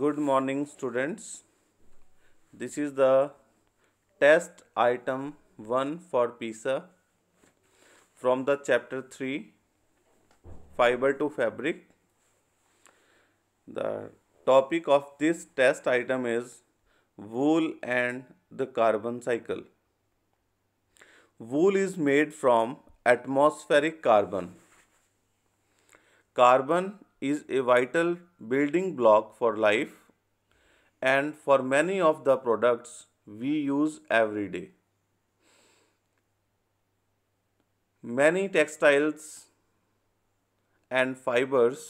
good morning students this is the test item 1 for pisa from the chapter 3 fiber to fabric the topic of this test item is wool and the carbon cycle wool is made from atmospheric carbon carbon is a vital building block for life and for many of the products we use every day. Many textiles and fibers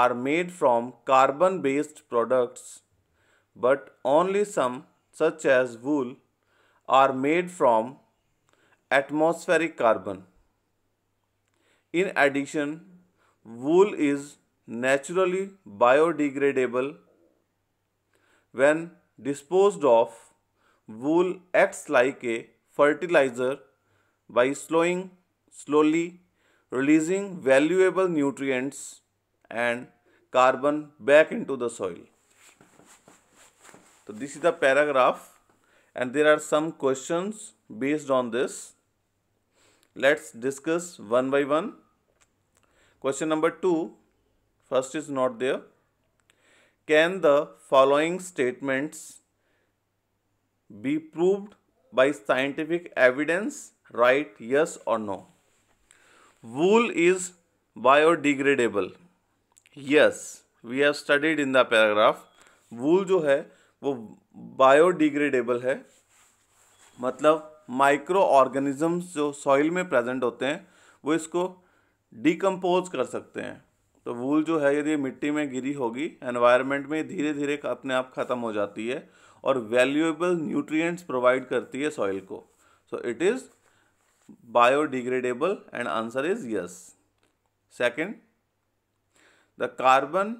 are made from carbon based products, but only some, such as wool, are made from atmospheric carbon. In addition, wool is naturally biodegradable. When disposed of, wool acts like a fertilizer by slowing slowly releasing valuable nutrients and carbon back into the soil. So this is the paragraph and there are some questions based on this. Let's discuss one by one. Question number 2 First is not there. Can the following statements be proved by scientific evidence? Write yes or no. Wool is biodegradable. Yes, we have studied in the paragraph. wool jo hai wo biodegradable hai matlab microorganisms जो soil में present होते हैं वो इसको decompose कर सकते हैं तो वूल जो है यदि मिट्टी में गिरी होगी एनवायरनमेंट में धीरे धीरे अपने आप ख़त्म हो जाती है और वैल्यूएबल न्यूट्रिएंट्स प्रोवाइड करती है सॉइल को so it is biodegradable and answer is yes second, the carbon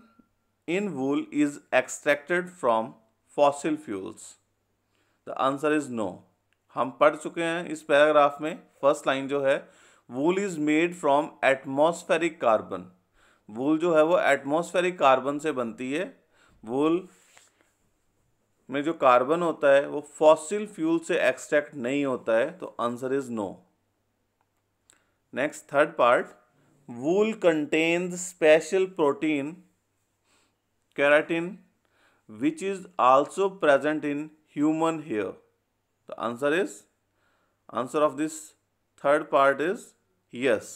in wool is extracted from fossil fuels the answer is no हम पढ़ चुके हैं इस पैराग्राफ में फर्स्ट लाइन जो है wool is made from atmospheric carbon wool जो है वो एटमॉस्फेरिक कार्बन से बनती है वूल में जो कार्बन होता है वो फॉसिल फ्यूल से एक्सट्रैक्ट नहीं होता है तो answer is no next third part wool contains special protein keratin which is also present in human hair the answer is answer of this third part is yes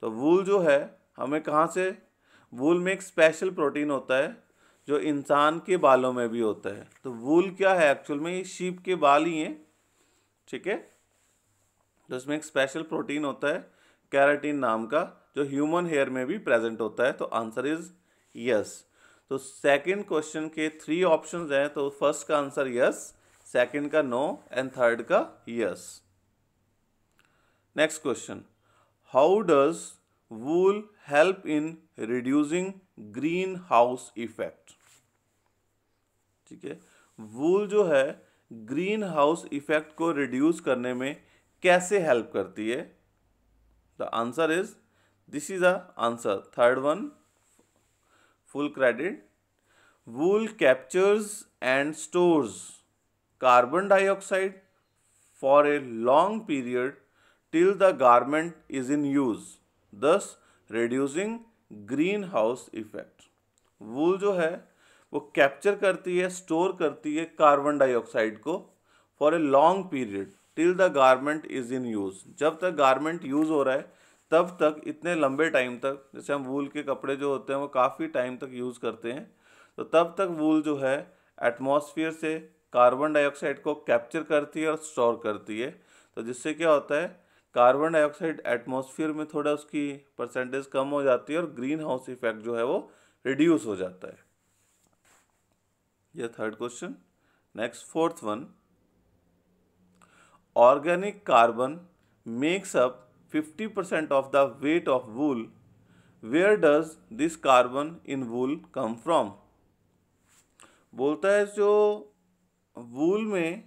तो wool जो है हमें कहाँ से वूल में एक स्पेशल प्रोटीन होता है जो इंसान के बालों में भी होता है तो वूल क्या है एक्चुअल में ये शीप के बाल ही हैं ठीक है तो इसमें एक स्पेशल प्रोटीन होता है कैराटीन नाम का जो ह्यूमन हेयर में भी प्रेजेंट होता है तो आंसर इज यस तो सेकंड क्वेश्चन के थ्री ऑप्शंस हैं तो फर्स्ट का आंसर यस सेकंड का नो एंड थर्ड का yes next question how does wool help in reducing greenhouse effect ठीक है वूल जो है ग्रीन हाउस इफेक्ट को रिड्यूस करने में कैसे हेल्प करती है the answer is this is the answer third one full credit wool captures and stores carbon dioxide for a long period till the garment is in use thus reducing green house effect wool जो है वो capture करती है store करती है carbon dioxide को for a long period till the garment is in use जब तक गारमेंट यूज़ हो रहा है तब तक इतने लंबे टाइम तक जैसे हम वूल के कपड़े जो होते हैं वो काफ़ी टाइम तक यूज़ करते हैं तो तब तक वूल जो है एटमॉस्फेयर से कार्बन डाइऑक्साइड को कैप्चर करती है और स्टोर करती है तो जिससे क्या होता है कार्बन डाइऑक्साइड एटमॉस्फेयर में थोड़ा उसकी परसेंटेज कम हो जाती है और ग्रीन हाउस इफेक्ट जो है वो रिड्यूस हो जाता है यह third question next fourth one organic carbon makes up 50 percent of the weight of wool where does this carbon in wool come from बोलता है जो वूल में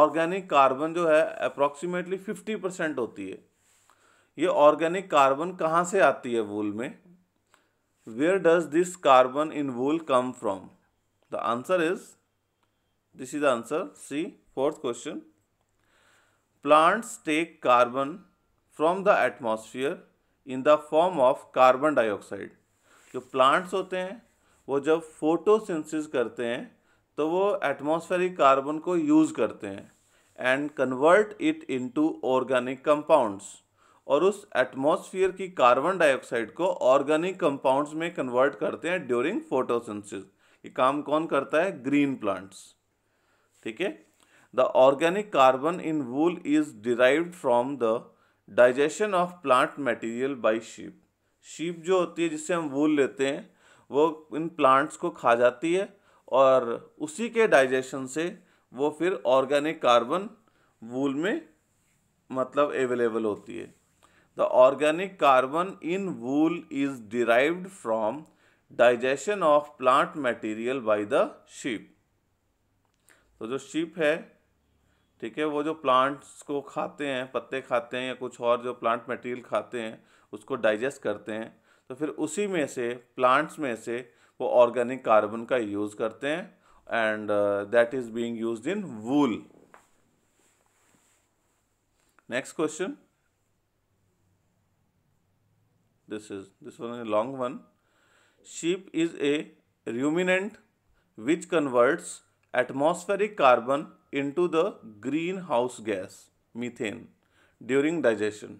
ऑर्गेनिक कार्बन जो है अप्रॉक्सीमेटली फिफ्टी परसेंट होती है ये ऑर्गेनिक कार्बन कहाँ से आती है वूल में where does this carbon in wool come from the answer is this is answer C fourth question plants take carbon from the atmosphere in the form of carbon dioxide जो plants होते हैं वो जब photosynthesis करते हैं तो वो atmospheric carbon को यूज़ करते हैं and convert it into organic compounds और उस एटमॉस्फेयर की कार्बन डाइऑक्साइड को ऑर्गेनिक कंपाउंड्स में कन्वर्ट करते हैं ड्यूरिंग फोटोसेंसिस ये काम कौन करता है ग्रीन प्लांट्स ठीक है the organic carbon in wool is derived from the digestion of plant material by sheep sheep जो होती है जिससे हम वूल लेते हैं वो इन प्लांट्स को खा जाती है और उसी के डाइजेशन से वो फिर ऑर्गेनिक कार्बन वूल में मतलब अवेलेबल होती है the organic carbon in wool is derived from digestion of plant material by the sheep तो जो शीप है ठीक है वो जो प्लांट्स को खाते हैं पत्ते खाते हैं या कुछ और जो प्लांट मटेरियल खाते हैं उसको डाइजेस्ट करते हैं तो फिर उसी में से प्लांट्स में से वो ऑर्गेनिक कार्बन का यूज़ करते हैं and that is being used in wool next question this is this one a long one sheep is a ruminant which converts atmospheric carbon into the green house gas methane during digestion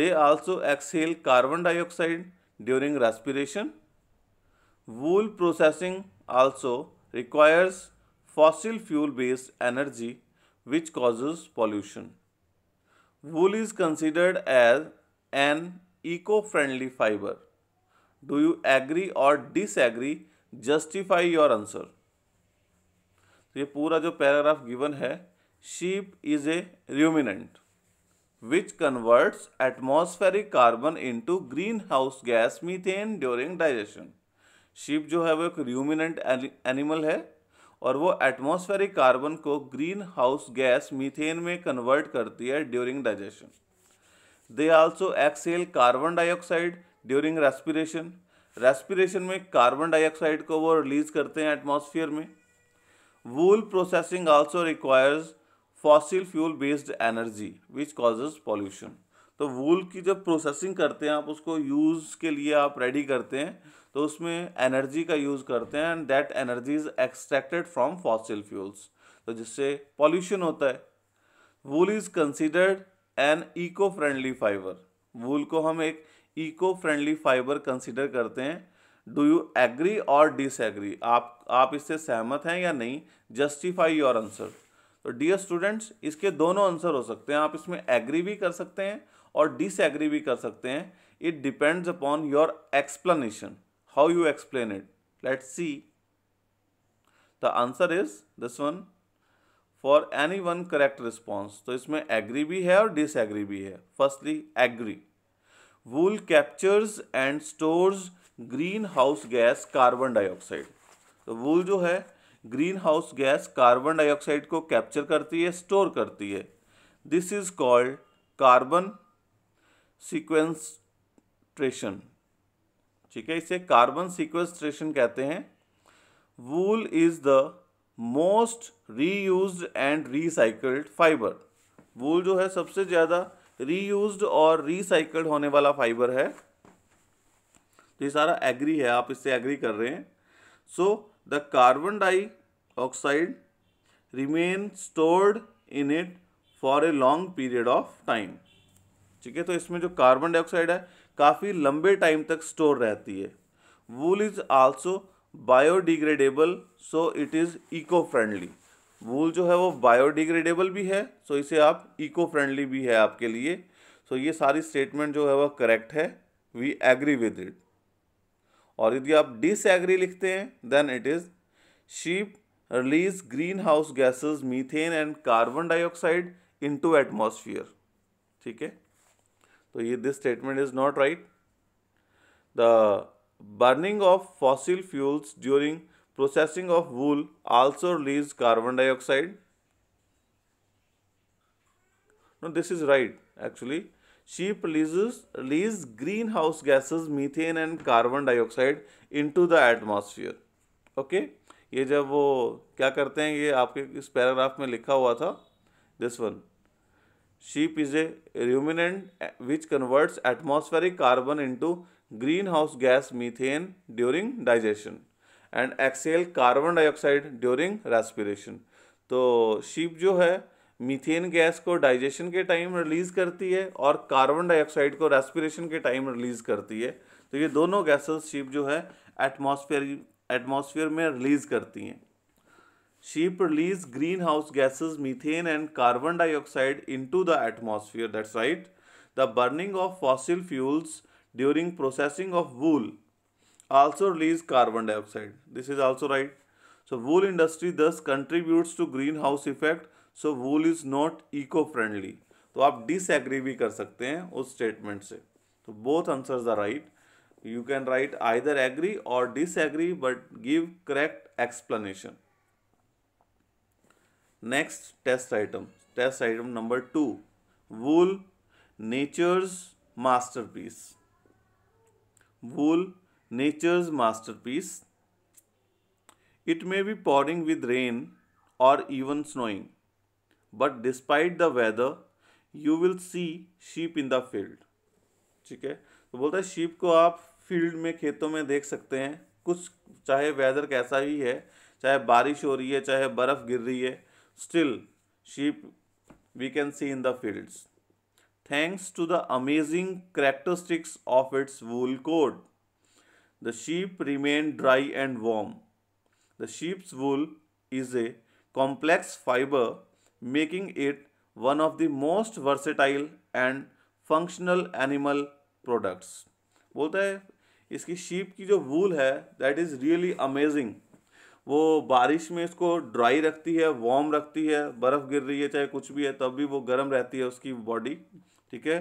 they also exhale carbon dioxide during respiration Wool processing also requires fossil fuel based energy which causes pollution. Wool is considered as an eco-friendly fiber. Do you agree or disagree? Justify your answer. ये पूरा जो paragraph given है sheep is a ruminant which converts atmospheric carbon into greenhouse gas methane during digestion. Sheep जो है वो एक ruminant animal है और वो एटमॉस्फेरिक कार्बन को ग्रीन हाउस गैस मीथेन में कन्वर्ट करती है during digestion they also exhale carbon dioxide during respiration respiration में कार्बन डाइऑक्साइड को वो रिलीज करते हैं एटमॉस्फेयर में wool processing also requires fossil fuel based energy which causes pollution तो वूल की जब प्रोसेसिंग करते हैं आप उसको यूज़ के लिए आप रेडी करते हैं तो उसमें एनर्जी का यूज़ करते हैं and that energy is extracted from fossil fuels तो जिससे पॉल्यूशन होता है wool is considered an eco friendly fibre wool को हम एक इको फ्रेंडली फाइबर कंसिडर करते हैं डू यू एग्री और डिसएग्री आप आप इससे सहमत हैं या नहीं जस्टिफाई योर आंसर तो डियर स्टूडेंट्स इसके दोनों आंसर हो सकते हैं आप इसमें एग्री भी कर सकते हैं और डिसएग्री भी कर सकते हैं it depends upon your explanation how you explain it let see the answer is this one for any one correct response तो इसमें एग्री भी है और डिसएग्री भी है firstly agree wool captures and stores green house gas carbon dioxide तो wool जो है green house gas carbon dioxide को कैप्चर करती है स्टोर करती है this is called carbon sequestration ठीक है इसे कार्बन सिक्वेंसट्रेशन कहते हैं wool is the most reuse and recycled fibre wool जो है सबसे ज़्यादा रीयूज और रिसाइकल्ड होने वाला फाइबर है तो ये सारा एग्री है आप इससे एग्री कर रहे हैं so the carbon dioxide remain stored in it for a long period of time ठीक है तो इसमें जो कार्बन डाइऑक्साइड है काफ़ी लंबे टाइम तक स्टोर रहती है wool is also biodegradable so it is eco friendly wool जो है वो बायोडिग्रेडेबल भी है सो इसे आप इको फ्रेंडली भी है आपके लिए सो ये सारी स्टेटमेंट जो है वह करेक्ट है वी एग्री विद इट और यदि आप डिसएग्री लिखते हैं then it is sheep release green house gases methane and carbon dioxide to atmosphere ठीक है तो ये this statement is not right the burning of fossil fuels during processing of wool also release carbon dioxide no this is right actually sheep releases release green house gases methane and carbon dioxide into the atmosphere okay ये जब वो क्या करते हैं ये आपके इस paragraph में लिखा हुआ था this one sheep is a ruminant which converts atmospheric carbon into green house gas methane during digestion and exhale carbon dioxide during respiration तो शीप जो है मीथेन गैस को डाइजेशन के टाइम रिलीज़ करती है और कार्बन डाइऑक्साइड को respiration के टाइम रिलीज़ करती है तो ये दोनों गैसेस शीप जो है एटमॉस्फेयर एटमॉस्फेयर में रिलीज़ करती हैं sheep release greenhouse gases methane and carbon dioxide into the atmosphere that's right the burning of fossil fuels during processing of wool also release carbon dioxide this is also right so wool industry thus contributes to greenhouse effect so wool is not eco friendly तो आप disagree भी कर सकते हैं उस statement से तो both answers are right you can write either agree और disagree but give correct explanation next test item test item number two wool nature's piece wool nature's masterpiece it may be pouring with rain or even snowing but despite the weather you will see sheep in the field ठीक है तो बोलता है sheep को आप field में खेतों में देख सकते हैं कुछ चाहे वेदर कैसा ही है चाहे बारिश हो रही है चाहे बर्फ गिर रही है Still, sheep we can see in the fields. Thanks to the amazing characteristics of its wool coat, the sheep remain dry and warm. The sheep's wool is a complex fiber, making it one of the most versatile and functional animal products. बोलता है इसकी sheep की जो वूल है that is really amazing वो बारिश में इसको ड्राई रखती है वार्म रखती है बर्फ़ गिर रही है चाहे कुछ भी है तब भी वो गर्म रहती है उसकी बॉडी ठीक है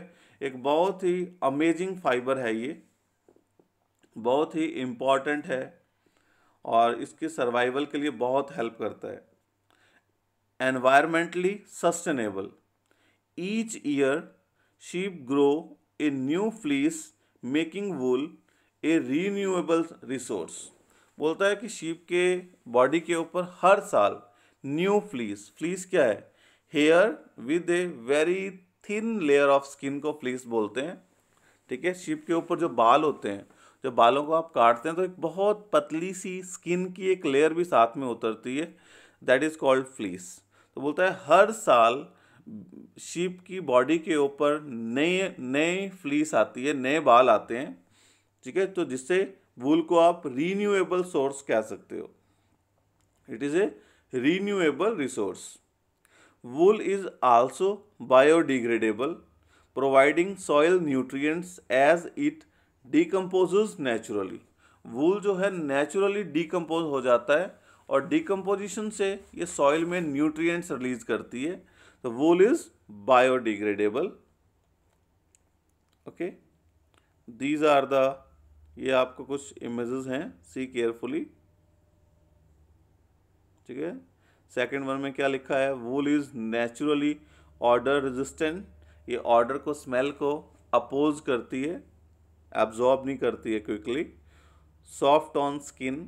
एक बहुत ही अमेजिंग फाइबर है ये बहुत ही इम्पॉर्टेंट है और इसके सर्वाइवल के लिए बहुत हेल्प करता है environmentally sustainable each year sheep grow a new fleece making wool a renewable resource बोलता है कि शीप के बॉडी के ऊपर हर साल न्यू फ्लीस फ्लीस क्या है hair with a very thin layer of skin को फ्लीस बोलते हैं ठीक है शीप के ऊपर जो बाल होते हैं जो बालों को आप काटते हैं तो एक बहुत पतली सी स्किन की एक लेयर भी साथ में उतरती है दैट इज़ कॉल्ड फ्लीस तो बोलता है हर साल शीप की बॉडी के ऊपर नए नए फ्लीस आती है नए बाल आते हैं ठीक है तो जिससे वूल को आप रीन्यूएबल सोर्स कह सकते हो it is a renewable resource wool is also biodegradable providing soil nutrients as it decompose naturally wool जो है नेचुरली डिकम्पोज हो जाता है और डिकम्पोजिशन से ये सॉइल में न्यूट्रिएंट्स रिलीज करती है तो wool is biodegradable okay these are the ये आपको कुछ इमेजेस हैं सी केयरफुली ठीक है सेकंड वन में क्या लिखा है wool is naturally odour resistant ये ऑर्डर को स्मेल को अपोज करती है एब्जॉर्ब नहीं करती है क्विकली सॉफ्ट ऑन स्किन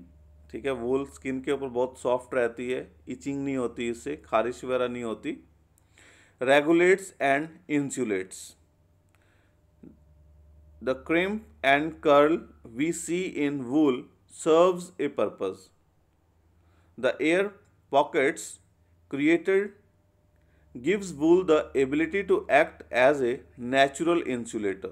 ठीक है वूल स्किन के ऊपर बहुत सॉफ्ट रहती है इचिंग नहीं होती इससे खारिश वगैरह नहीं होती regulates and insulates The crimp and curl we see in wool serves a purpose. The air pockets created gives wool the ability to act as a natural insulator.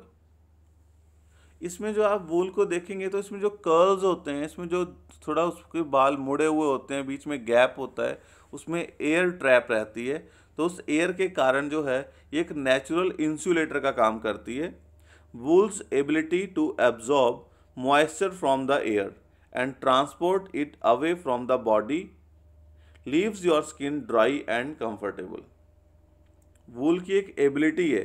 इसमें जो आप वूल को देखेंगे तो इसमें जो कर्ल्स होते हैं इसमें जो थोड़ा उसके बाल मुड़े हुए होते हैं बीच में गैप होता है उसमें एयर ट्रैप रहती है तो उस एयर के कारण जो है ये एक नेचुरल इंसुलेटर का काम करती है wool's ability to absorb moisture from the air and transport it away from the body leaves your skin dry and comfortable. वूल की एक एबिलिटी है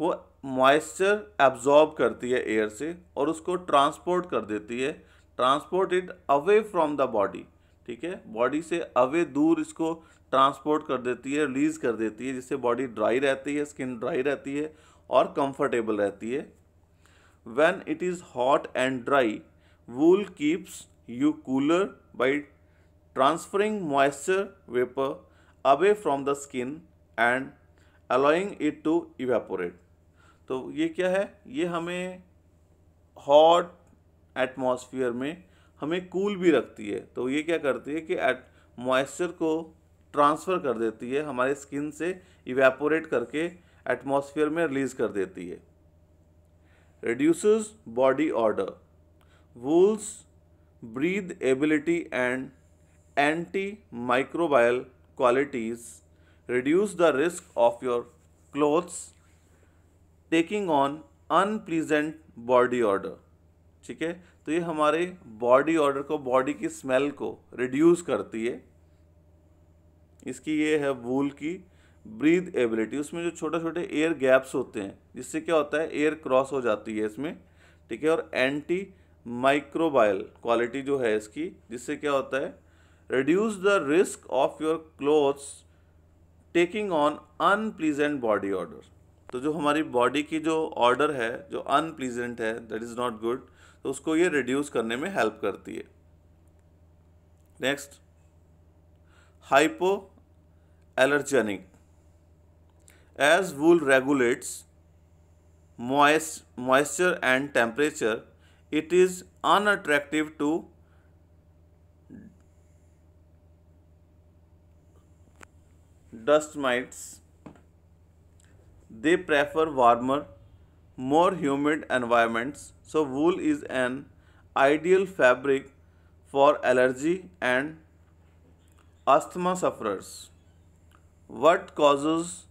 वो मॉइस्चर एब्जॉर्ब करती है एयर से और उसको ट्रांसपोर्ट कर देती है transport it away from the body ठीक है बॉडी से अवे दूर इसको ट्रांसपोर्ट कर देती है रिलीज़ कर देती है जिससे बॉडी ड्राई रहती है स्किन ड्राई रहती है और कंफर्टेबल रहती है when it is hot and dry wool keeps you cooler by transferring moisture vapour away from the skin and allowing it to evaporate तो ये क्या है ये हमें हॉट एटमॉस्फेयर में हमें कूल cool भी रखती है तो ये क्या करती है कि एट मॉइस्चर को ट्रांसफ़र कर देती है हमारे स्किन से इवेपोरेट करके एटमॉस्फेयर में रिलीज कर देती है reduces body odour wool's breathability and antimicrobial qualities reduce the risk of your clothes taking on unpleasant body odour ठीक है तो ये हमारे बॉडी ऑर्डर को बॉडी की स्मेल को रिड्यूस करती है इसकी ये है वूल की ब्रीद एबिलिटी उसमें जो छोटे छोटे एयर गैप्स होते हैं जिससे क्या होता है एयर क्रॉस हो जाती है इसमें ठीक है और एंटी माइक्रोबायल क्वालिटी जो है इसकी जिससे क्या होता है reduce the risk of your clothes taking on unpleasant body odour तो जो हमारी बॉडी की जो ऑर्डर है जो अनप्लीजेंट है दैट इज़ नॉट गुड तो उसको ये रिड्यूस करने में हेल्प करती है next hypoallergenic As wool regulates moist, moisture and temperature, it is unattractive to dust mites. They prefer warmer, more humid environments. So wool is an ideal fabric for allergy and asthma sufferers. What causes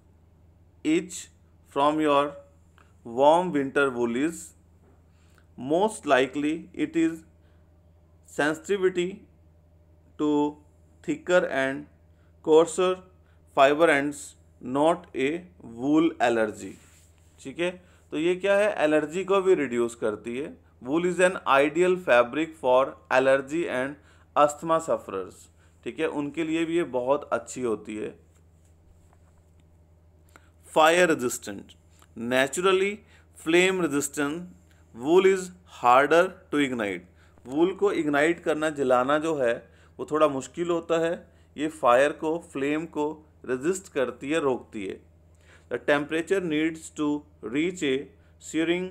each from your warm winter woolies, most likely it is sensitivity to thicker and coarser fiber ends not a wool allergy ठीक है तो ये क्या है allergy को भी reduce करती है wool is an ideal fabric for allergy and asthma sufferers ठीक है उनके लिए भी ये बहुत अच्छी होती है fire resistant. Naturally flame resistant wool is harder to ignite wool को इग्नाइट करना जलाना जो है वो थोड़ा मुश्किल होता है ये फायर को फ्लेम को रेजिस्ट करती है रोकती है the temperature needs to reach a searing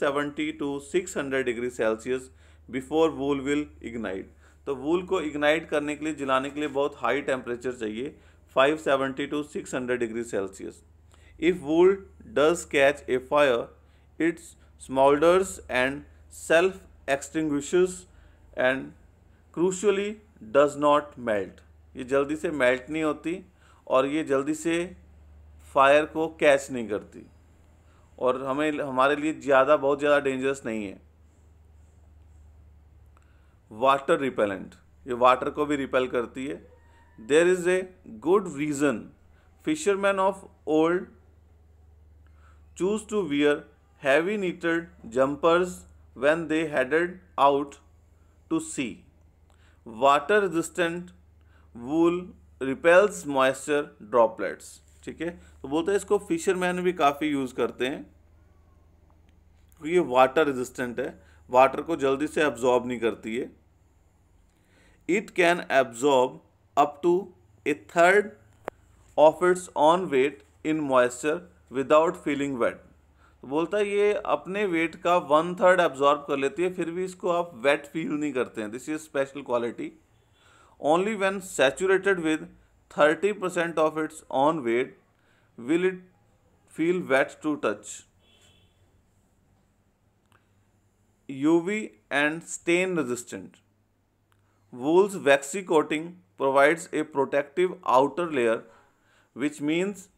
seventy two six hundred degree Celsius before wool will ignite तो वूल को इग्नाइट करने के लिए जलाने के लिए बहुत हाई टेम्परेचर चाहिए five seventy two six hundred degree Celsius If wood does catch a fire, it smolders and self extinguishes and crucially does not melt. ye jaldi se melt nahi hoti aur ye jaldi se fire ko catch nahi karti और हमें हमारे लिए ज़्यादा बहुत ज़्यादा dangerous नहीं है water repellent ये वाटर को भी रिपेल करती है there is a good reason fisherman of old choose to wear heavy knitted jumpers when they headed out to sea. Water resistant wool repels moisture droplets. ठीक है तो बोलते हैं इसको फिशरमैन भी काफ़ी यूज़ करते हैं क्योंकि ये वाटर रेजिस्टेंट है वाटर को जल्दी से एब्जॉर्ब नहीं करती है it can absorb up to a third of its own weight in moisture without feeling wet तो बोलता है ये अपने वेट का वन थर्ड एब्जॉर्ब कर लेती है फिर भी इसको आप वेट फील नहीं करते हैं this is special quality only when saturated with thirty percent of its own weight will it feel wet to touch UV and stain resistant wool's waxy coating provides a protective outer layer which means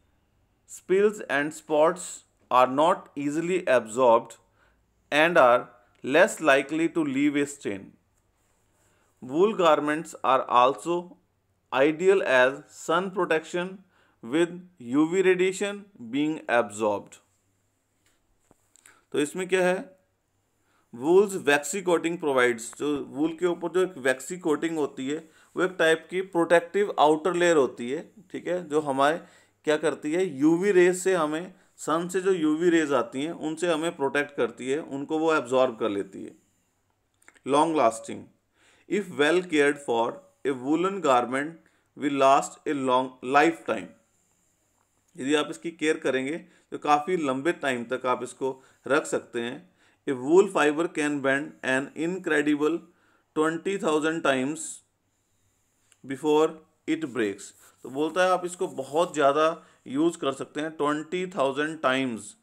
spills and spots are not easily absorbed and are less likely to leave a stain. Wool garments are also ideal as sun protection with UV radiation being absorbed. तो इसमें क्या है wools waxy coating provides जो वूल के ऊपर जो एक वैक्सी coating होती है वो एक टाइप की प्रोटेक्टिव आउटर लेयर होती है ठीक है जो हमारे क्या करती है यूवी रेज से हमें सन से जो यूवी रेज आती हैं उनसे हमें प्रोटेक्ट करती है उनको वो एब्जॉर्ब कर लेती है long lasting if well cared for a woollen garment will last a long lifetime यदि आप इसकी केयर करेंगे तो काफ़ी लंबे टाइम तक आप इसको रख सकते हैं a wool fibre can bend an incredible twenty thousand times before it breaks तो बोलता है आप इसको बहुत ज़्यादा यूज़ कर सकते हैं ट्वेंटी थाउजेंड टाइम्स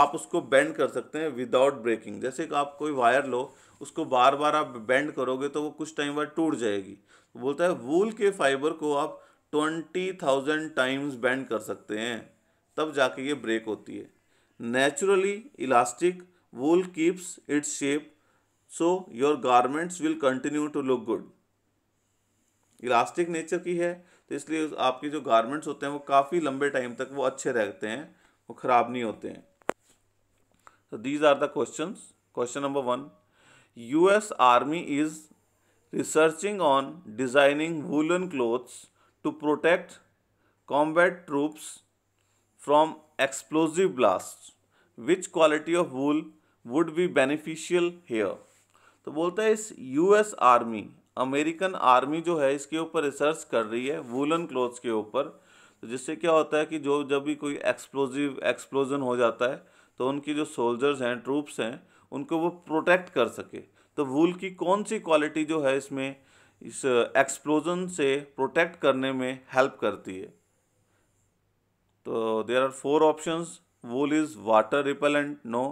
आप उसको बेंड कर सकते हैं विदाउट ब्रेकिंग जैसे कि आप कोई वायर लो उसको बार बार आप बेंड करोगे तो वो कुछ टाइम बाद टूट जाएगी तो बोलता है वूल के फाइबर को आप ट्वेंटी थाउजेंड टाइम्स बेंड कर सकते हैं तब जाके ये ब्रेक होती है naturally elastic wool keeps its shape so your garments will continue to look good elastic nature की है तो इसलिए आपके जो गारमेंट्स होते हैं वो काफ़ी लंबे टाइम तक वो अच्छे रहते हैं वो ख़राब नहीं होते हैं तो these are the question question number one U S army is researching on designing woollen clothes to protect combat troops from explosive blast which quality of wool would be beneficial here तो बोलता है इस U S army American army जो है इसके ऊपर research कर रही है वूलन क्लोथ्स के ऊपर तो जिससे क्या होता है कि जो जब भी कोई एक्सप्लोजिव एक्सप्लोजन हो जाता है तो उनकी जो सोल्जर्स हैं ट्रूप्स हैं उनको वो प्रोटेक्ट कर सके तो वूल की कौन सी क्वालिटी जो है इसमें इस एक्सप्लोजन से प्रोटेक्ट करने में हेल्प करती है तो there are four options wool is water repellent no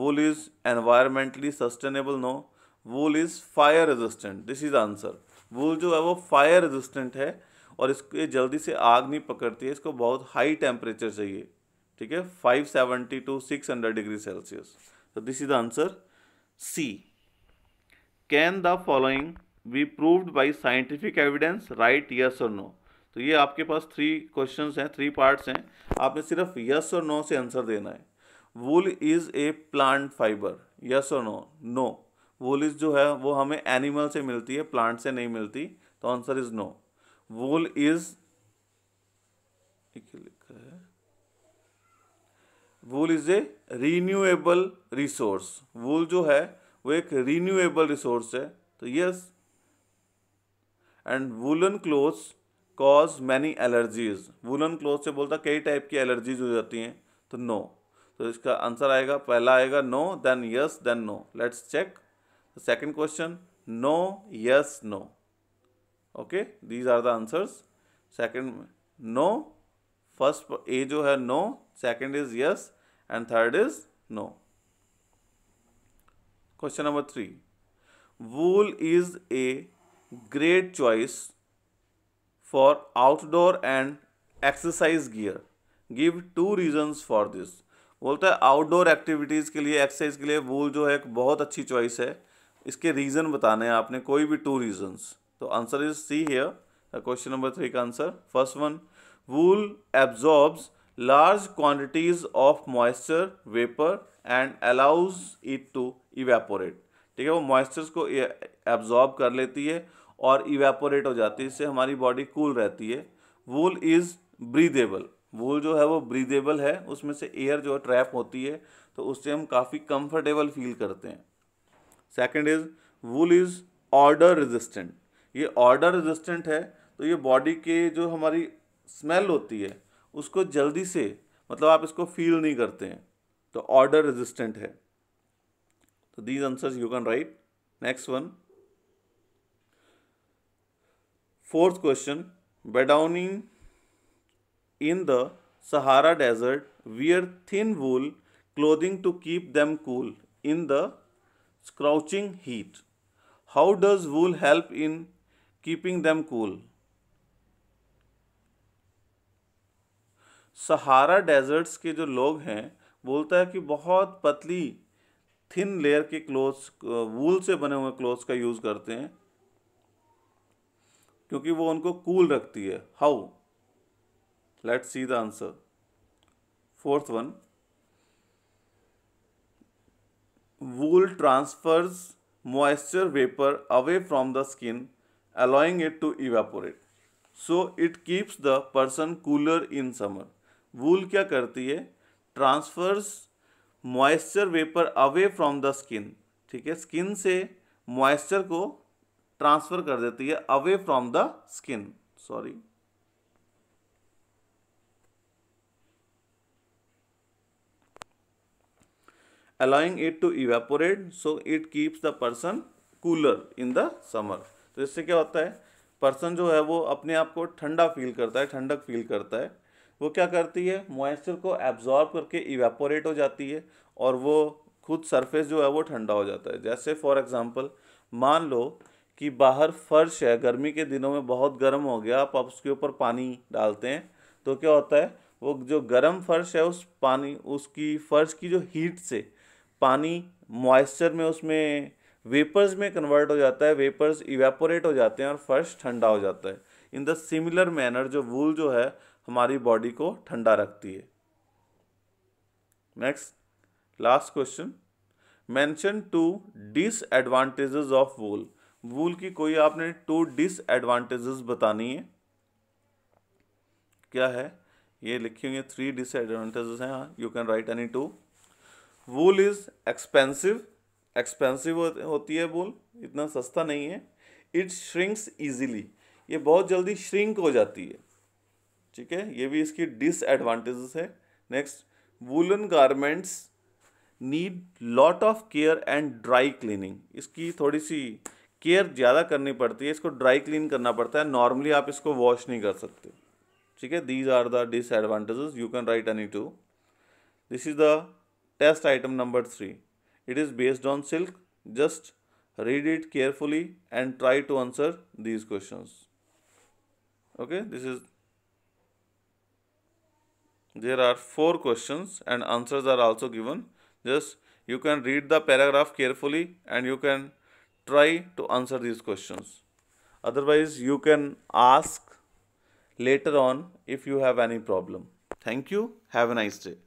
wool is environmentally sustainable no wool is fire resistant this is answer wool जो है वो फायर रेजिस्टेंट है और इसको ये जल्दी से आग नहीं पकड़ती है इसको बहुत हाई टेम्परेचर चाहिए ठीक है five seventy two six hundred degree Celsius तो this is answer C can the following be proved by scientific evidence right yes और नो तो ये आपके पास थ्री क्वेश्चन हैं थ्री पार्ट्स हैं आपने सिर्फ यस और नो से आंसर देना है wool is a plant fibre yes और नो नो वोल इज़ जो है वो हमें एनिमल से मिलती है प्लांट से नहीं मिलती तो answer is no wool is लिखा है wool is a renewable resource wool जो है वो एक रीन्यूएबल रिसोर्स है तो yes and woollen clothes cause many allergies woollen cloth से बोलता कई टाइप की एलर्जीज हो जाती हैं तो नो तो इसका आंसर आएगा पहला आएगा no then yes then no let's check The second question, no, yes, no. Okay, these are the answers. Second, no. First A जो है no, second is yes, and third is no. Question number three. Wool is a great choice for outdoor and exercise gear give two reasons for this बोलता है outdoor activities के लिए exercise के लिए वूल जो है एक बहुत अच्छी चॉइस है इसके रीज़न बताने हैं आपने कोई भी टू रीजंस तो answer is C here question number three का answer first one wool absorbs large quantities of moisture vapour and allows it to evaporate ठीक है वो मॉइस्चर्स को एब्जॉर्ब कर लेती है और इवेपोरेट हो जाती है इससे हमारी बॉडी कूल रहती है वूल इज़ ब्रीदेबल वूल जो है वो ब्रीदेबल है उसमें से एयर जो है ट्रैप होती है तो उससे हम काफ़ी कंफर्टेबल फील करते हैं second is wool is odour resistant ये ऑर्डर रेजिस्टेंट है तो ये बॉडी के जो हमारी स्मेल होती है उसको जल्दी से मतलब आप इसको फील नहीं करते हैं तो ऑर्डर रेजिस्टेंट है तो these answers you can write next one fourth question Bedouins in the Sahara desert wear thin wool clothing to keep them cool in the scorching heat. How does wool help in keeping them cool? Sahara deserts के जो लोग हैं बोलता है कि बहुत पतली thin layer के क्लोथ्स वूल से बने हुए क्लोथ्स का यूज़ करते हैं क्योंकि वो उनको कूल रखती है how let's see the answer fourth one wool transfers moisture vapor away from the skin allowing it to evaporate so it keeps the person cooler in summer wool क्या करती है transfers moisture vapor away from the skin ठीक है skin से moisture को transfer कर देती है away from the skin sorry allowing it to evaporate so it keeps the person cooler in the summer तो इससे क्या होता है पर्सन जो है वो अपने आप को ठंडा फील करता है ठंडक फील करता है वो क्या करती है मॉइस्चर को एब्जॉर्ब करके evaporate हो जाती है और वो खुद सरफेस जो है वो ठंडा हो जाता है जैसे फॉर एग्ज़ाम्पल मान लो कि बाहर फर्श है गर्मी के दिनों में बहुत गर्म हो गया आप उसके ऊपर पानी डालते हैं तो क्या होता है वो जो गर्म फर्श है उस पानी उसकी फ़र्श की जो हीट से पानी मॉइस्चर में उसमें वेपर्स में कन्वर्ट हो जाता है वेपर्स इवेपोरेट हो जाते हैं और फर्श ठंडा हो जाता है इन द सिमिलर मैनर जो वूल जो है हमारी बॉडी को ठंडा रखती है next last question mention two disadvantages of wool wool की कोई आपने टू डिसएडवांटेजेस बतानी है क्या है ये लिखी हुई है थ्री डिसएडवांटेजेस हैं you can write any two wool is expensive expensive होती है वूल इतना सस्ता नहीं है इट श्रिंक्स ईजिली ये बहुत जल्दी श्रिंक हो जाती है ठीक है ये भी इसकी डिसएडवांटेज है next woollen garments need lot of care and dry cleaning इसकी थोड़ी सी केयर ज़्यादा करनी पड़ती है इसको ड्राई क्लीन करना पड़ता है नॉर्मली आप इसको वॉश नहीं कर सकते ठीक है these are the disadvantages you can write any two this is the Test item number 3. It is based on silk. Just read it carefully and try to answer these questions. Okay, this is there are four questions and answers are also given. Just you can read the paragraph carefully and you can try to answer these questions. Otherwise, you can ask later on if you have any problem. Thank you. Have a nice day.